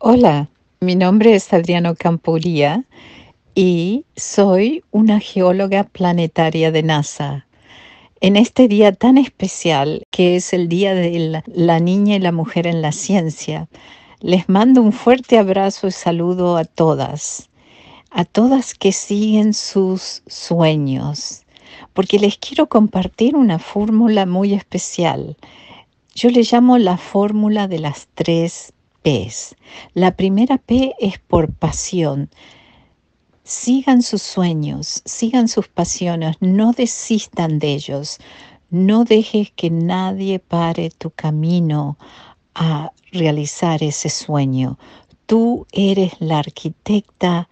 Hola, mi nombre es Adriano Campuría y soy una geóloga planetaria de NASA. En este día tan especial, que es el Día de la Niña y la Mujer en la Ciencia, les mando un fuerte abrazo y saludo a todas, a todas que siguen sus sueños, porque les quiero compartir una fórmula muy especial. Yo le llamo la fórmula de las tres la primera P es por pasión. Sigan sus sueños, sigan sus pasiones, no desistan de ellos. No dejes que nadie pare tu camino a realizar ese sueño. Tú eres la arquitecta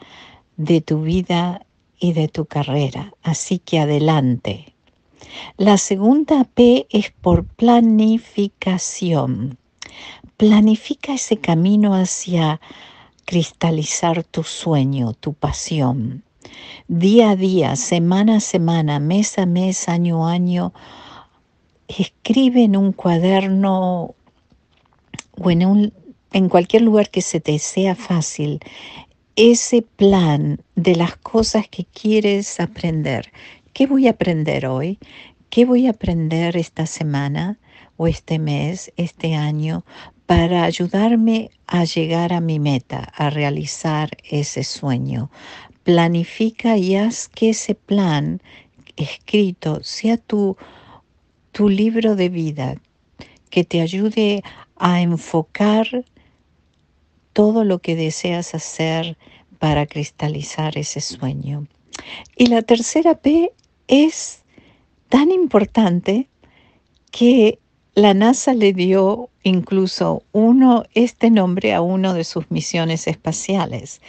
de tu vida y de tu carrera, así que adelante. La segunda P es por planificación. Planifica ese camino hacia cristalizar tu sueño, tu pasión. Día a día, semana a semana, mes a mes, año a año, escribe en un cuaderno o en, cualquier lugar que se te sea fácil ese plan de las cosas que quieres aprender. ¿Qué voy a aprender hoy? ¿Qué voy a aprender esta semana o este mes, este año? para ayudarme a llegar a mi meta, a realizar ese sueño. Planifica y haz que ese plan escrito sea tu, tu libro de vida, que te ayude a enfocar todo lo que deseas hacer para cristalizar ese sueño. Y la tercera P es tan importante que la NASA le dio incluso uno, este nombre a uno de sus misiones espaciales,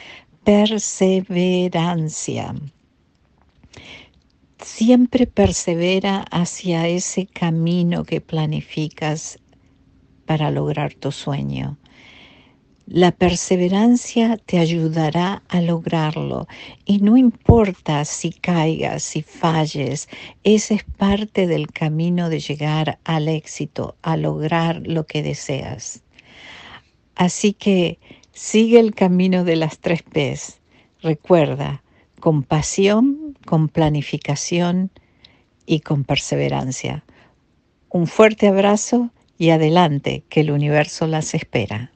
perseverancia. Siempre persevera hacia ese camino que planificas para lograr tu sueño. La perseverancia te ayudará a lograrlo y no importa si caigas, si falles, ese es parte del camino de llegar al éxito, a lograr lo que deseas. Así que sigue el camino de las tres P's. Recuerda, con pasión, con planificación y con perseverancia. Un fuerte abrazo y adelante, que el universo las espera.